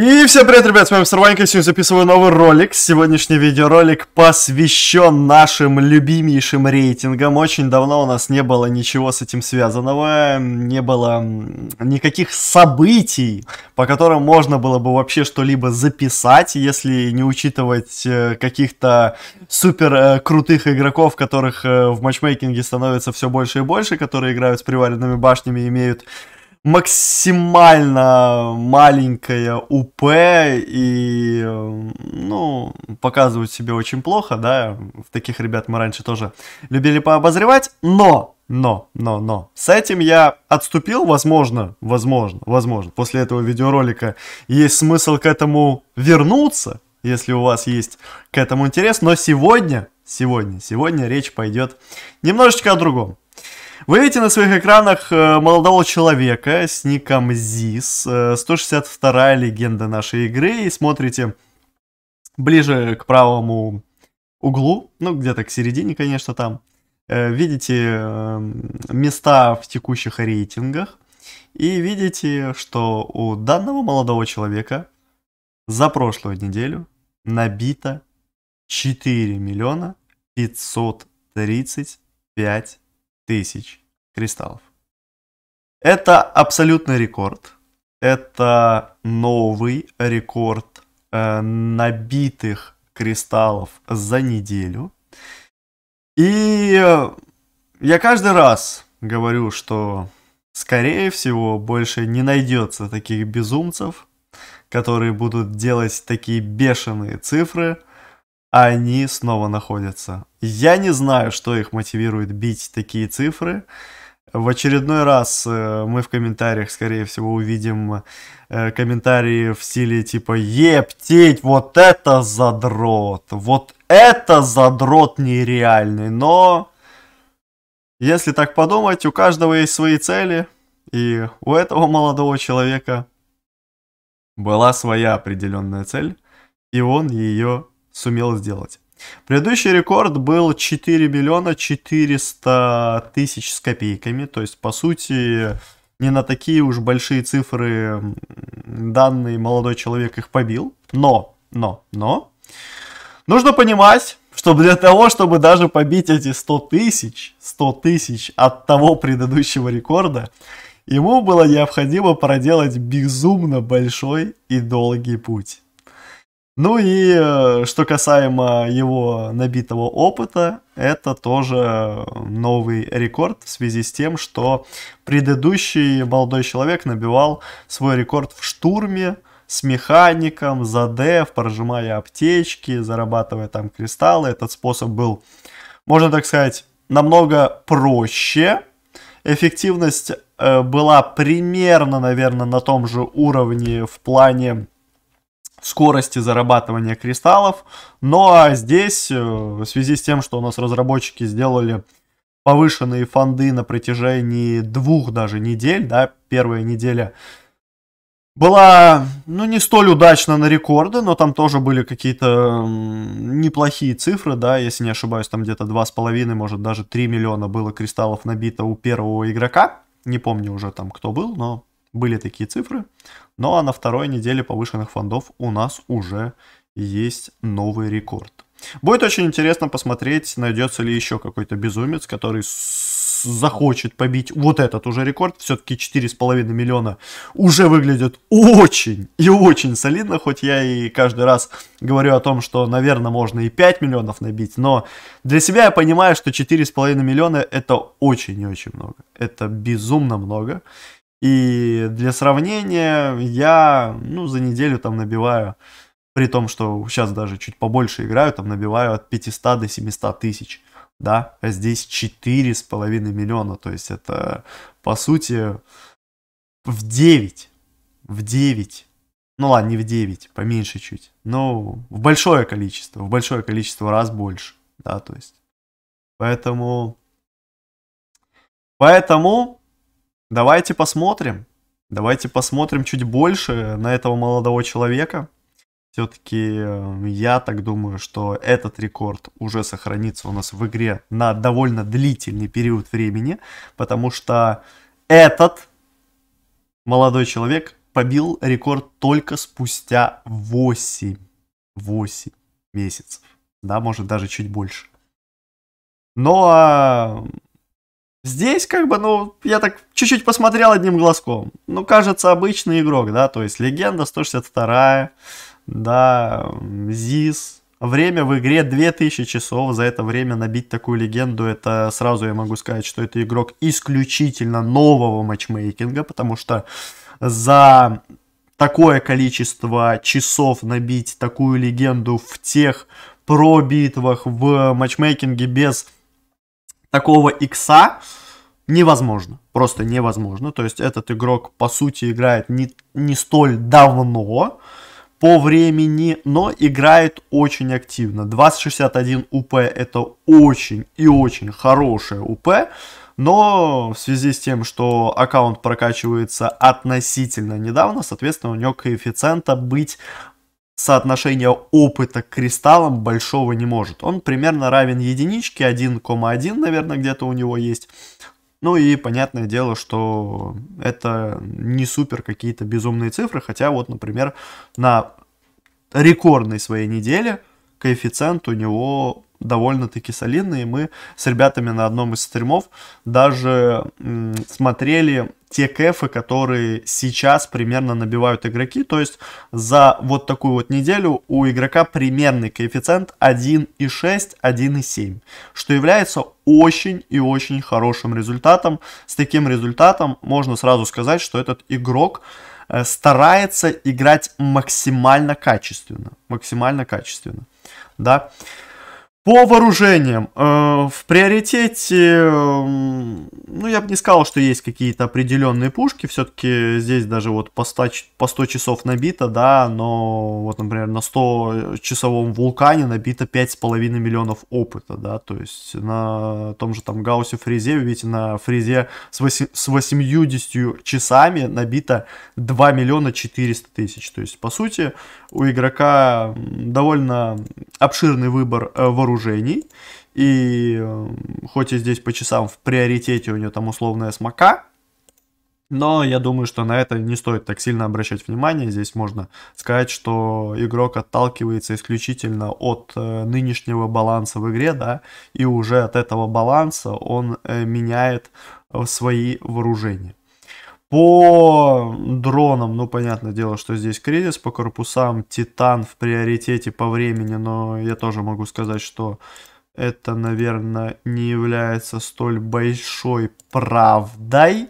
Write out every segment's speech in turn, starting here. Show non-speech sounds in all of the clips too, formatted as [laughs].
И всем привет, ребят, с вами Сарванька, сегодня записываю новый ролик. Сегодняшний видеоролик посвящен нашим любимейшим рейтингам. Очень давно у нас не было ничего с этим связанного, не было никаких событий, по которым можно было бы вообще что-либо записать, если не учитывать э, каких-то супер э, крутых игроков, которых э, в матчмейкинге становится все больше и больше, которые играют с приваренными башнями, имеют максимально маленькое УП и, ну, показывают себе очень плохо, да, в таких ребят мы раньше тоже любили пообозревать, но, но, но, но, с этим я отступил, возможно, возможно, возможно, после этого видеоролика есть смысл к этому вернуться, если у вас есть к этому интерес, но сегодня, сегодня, сегодня речь пойдет немножечко о другом. Вы видите на своих экранах э, молодого человека с ником Зис, 162-я э, легенда нашей игры, и смотрите ближе к правому углу, ну где-то к середине, конечно, там, э, видите места в текущих рейтингах, и видите, что у данного молодого человека за прошлую неделю набито 4 миллиона 535 тысяч кристаллов. Это абсолютный рекорд. Это новый рекорд э, набитых кристаллов за неделю. И э, я каждый раз говорю, что скорее всего больше не найдется таких безумцев, которые будут делать такие бешеные цифры они снова находятся. Я не знаю, что их мотивирует бить такие цифры. В очередной раз э, мы в комментариях, скорее всего, увидим э, комментарии в стиле типа «Ептеть, вот это задрот! Вот это задрот нереальный!» Но если так подумать, у каждого есть свои цели, и у этого молодого человека была своя определенная цель, и он ее сумел сделать. Предыдущий рекорд был 4 миллиона 400 тысяч с копейками, то есть, по сути, не на такие уж большие цифры данный молодой человек их побил. Но, но, но, нужно понимать, что для того, чтобы даже побить эти 100 тысяч, 100 тысяч от того предыдущего рекорда, ему было необходимо проделать безумно большой и долгий путь. Ну и э, что касаемо его набитого опыта, это тоже новый рекорд в связи с тем, что предыдущий молодой человек набивал свой рекорд в штурме с механиком, за деф, прожимая аптечки, зарабатывая там кристаллы. Этот способ был, можно так сказать, намного проще. Эффективность э, была примерно, наверное, на том же уровне в плане скорости зарабатывания кристаллов. Ну а здесь, э, в связи с тем, что у нас разработчики сделали повышенные фонды на протяжении двух даже недель, да, первая неделя была, ну, не столь удачно на рекорды, но там тоже были какие-то неплохие цифры, да, если не ошибаюсь, там где-то 2,5, может, даже 3 миллиона было кристаллов набито у первого игрока. Не помню уже там, кто был, но были такие цифры, но на второй неделе повышенных фондов у нас уже есть новый рекорд. Будет очень интересно посмотреть, найдется ли еще какой-то безумец, который захочет побить вот этот уже рекорд. Все-таки 4,5 миллиона уже выглядит очень и очень солидно, хоть я и каждый раз говорю о том, что, наверное, можно и 5 миллионов набить, но для себя я понимаю, что 4,5 миллиона это очень и очень много. Это безумно много. И для сравнения, я ну, за неделю там набиваю, при том, что сейчас даже чуть побольше играю, там набиваю от 500 до 700 тысяч. Да, а здесь 4,5 миллиона, то есть это, по сути, в 9, в 9, ну ладно, не в 9, поменьше чуть, но в большое количество, в большое количество раз больше, да, то есть, поэтому, поэтому Давайте посмотрим. Давайте посмотрим чуть больше на этого молодого человека. Все-таки э, я так думаю, что этот рекорд уже сохранится у нас в игре на довольно длительный период времени, потому что этот молодой человек побил рекорд только спустя 8, 8 месяцев, да, может даже чуть больше. Но ну, а Здесь как бы, ну, я так чуть-чуть посмотрел одним глазком. Ну, кажется, обычный игрок, да, то есть легенда 162, да, ЗИС. Время в игре 2000 часов, за это время набить такую легенду, это сразу я могу сказать, что это игрок исключительно нового матчмейкинга, потому что за такое количество часов набить такую легенду в тех пробитвах в матчмейкинге без такого икса невозможно. Просто невозможно. То есть этот игрок, по сути, играет не, не столь давно по времени, но играет очень активно. 2061 УП это очень и очень хорошее УП, но в связи с тем, что аккаунт прокачивается относительно недавно, соответственно, у него коэффициента быть соотношение опыта к кристаллам большого не может. Он примерно равен единичке, 1,1, наверное, где-то у него есть. Ну и понятное дело, что это не супер какие-то безумные цифры, хотя вот, например, на рекордной своей неделе коэффициент у него довольно-таки солидный, и мы с ребятами на одном из стримов даже смотрели те кэфы, которые сейчас примерно набивают игроки. То есть за вот такую вот неделю у игрока примерный коэффициент 1,6, 1,7, что является очень и очень хорошим результатом. С таким результатом можно сразу сказать, что этот игрок э, старается играть максимально качественно. Максимально качественно. Да. По вооружениям. Э, в приоритете, э, ну, я бы не сказал, что есть какие-то определенные пушки. Все-таки здесь даже вот по 100, по 100 часов набито, да, но вот, например, на 100-часовом э, вулкане набито 5,5 миллионов опыта, да, то есть на том же там Гаусе Фризе, вы видите, на Фризе с, 8, с 80 часами набито 2 миллиона 400 тысяч. То есть, по сути, у игрока довольно обширный выбор э, вооружений вооружений. И эм, хоть и здесь по часам в приоритете у нее там условная смока, но я думаю, что на это не стоит так сильно обращать внимание. Здесь можно сказать, что игрок отталкивается исключительно от э, нынешнего баланса в игре, да, и уже от этого баланса он э, меняет э, свои вооружения. По дронам, ну, понятное дело, что здесь кризис. По корпусам Титан в приоритете по времени, но я тоже могу сказать, что это, наверное, не является столь большой правдой.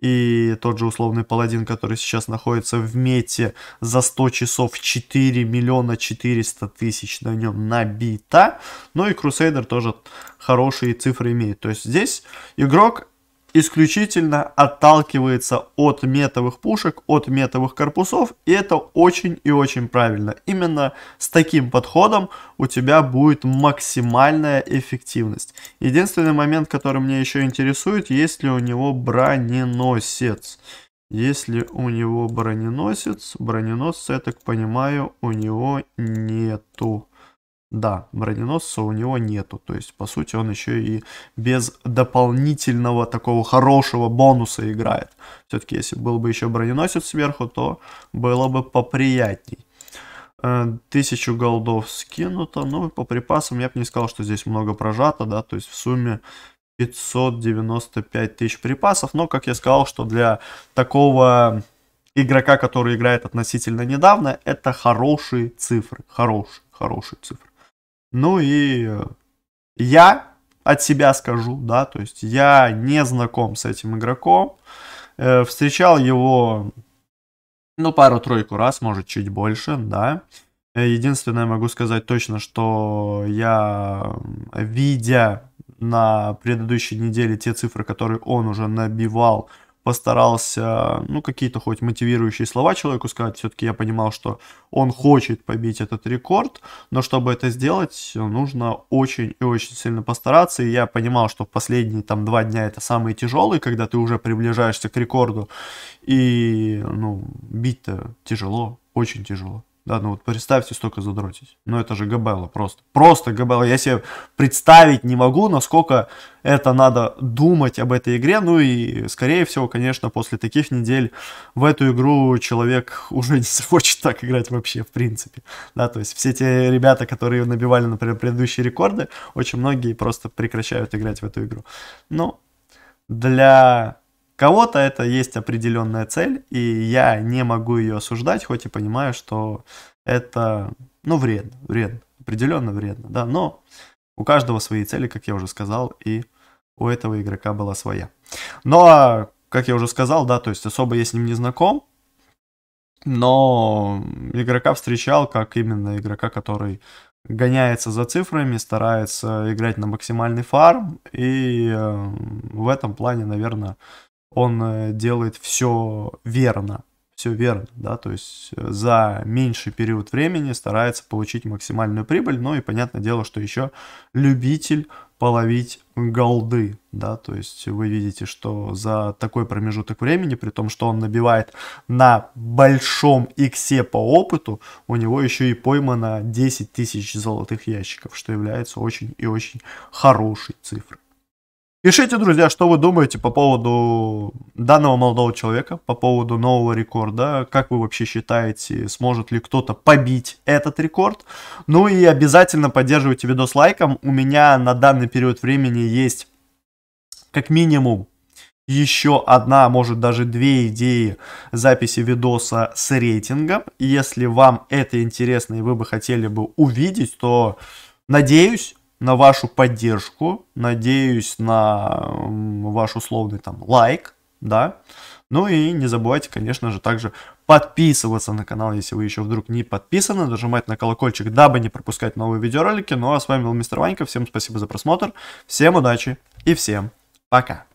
И тот же условный паладин, который сейчас находится в мете за 100 часов 4 миллиона 400 тысяч на нем набито. Ну и Крусейдер тоже хорошие цифры имеет. То есть здесь игрок исключительно отталкивается от метовых пушек, от метовых корпусов, и это очень и очень правильно. Именно с таким подходом у тебя будет максимальная эффективность. Единственный момент, который меня еще интересует, есть ли у него броненосец. Если у него броненосец, броненосца, я так понимаю, у него нету. Да, броненосца у него нету, то есть, по сути, он еще и без дополнительного такого хорошего бонуса играет. Все-таки, если был бы еще броненосец сверху, то было бы поприятней. Э, тысячу голдов скинуто, ну, по припасам я бы не сказал, что здесь много прожато, да, то есть в сумме 595 тысяч припасов, но, как я сказал, что для такого игрока, который играет относительно недавно, это хорошие цифры, хорошие, хорошие цифры. Ну и э, я от себя скажу, да, то есть я не знаком с этим игроком, э, встречал его, ну, пару-тройку раз, может, чуть больше, да. Э, единственное, могу сказать точно, что я, видя на предыдущей неделе те цифры, которые он уже набивал, постарался, ну, какие-то хоть мотивирующие слова человеку сказать. Все-таки я понимал, что он хочет побить этот рекорд, но чтобы это сделать, нужно очень и очень сильно постараться. И я понимал, что в последние там два дня это самые тяжелые, когда ты уже приближаешься к рекорду. И, ну, бить-то тяжело, очень тяжело. Да, ну вот представьте столько задротить. Ну это же Габелла просто. Просто Габелла. Я себе представить не могу, насколько это надо думать об этой игре. Ну и, скорее всего, конечно, после таких недель в эту игру человек [laughs] уже не захочет так играть вообще, в принципе. Да, то есть все те ребята, которые набивали, например, предыдущие рекорды, очень многие просто прекращают играть в эту игру. Ну, для кого-то это есть определенная цель, и я не могу ее осуждать, хоть и понимаю, что это, ну, вредно, вредно, определенно вредно, да, но у каждого свои цели, как я уже сказал, и у этого игрока была своя. Но, ну, а, как я уже сказал, да, то есть особо я с ним не знаком, но игрока встречал как именно игрока, который гоняется за цифрами, старается играть на максимальный фарм, и э, в этом плане, наверное, он э, делает все верно, все верно, да, то есть э, за меньший период времени старается получить максимальную прибыль, ну и понятное дело, что еще любитель половить голды, да, то есть вы видите, что за такой промежуток времени, при том, что он набивает на большом иксе по опыту, у него еще и поймано 10 тысяч золотых ящиков, что является очень и очень хорошей цифрой. Пишите, друзья, что вы думаете по поводу данного молодого человека, по поводу нового рекорда. Как вы вообще считаете, сможет ли кто-то побить этот рекорд? Ну и обязательно поддерживайте видос лайком. У меня на данный период времени есть как минимум еще одна, а может даже две идеи записи видоса с рейтингом. Если вам это интересно и вы бы хотели бы увидеть, то надеюсь, на вашу поддержку, надеюсь на ваш условный там лайк, да. Ну и не забывайте, конечно же, также подписываться на канал, если вы еще вдруг не подписаны, нажимать на колокольчик, дабы не пропускать новые видеоролики. Ну а с вами был Мистер Ванька, всем спасибо за просмотр, всем удачи и всем пока.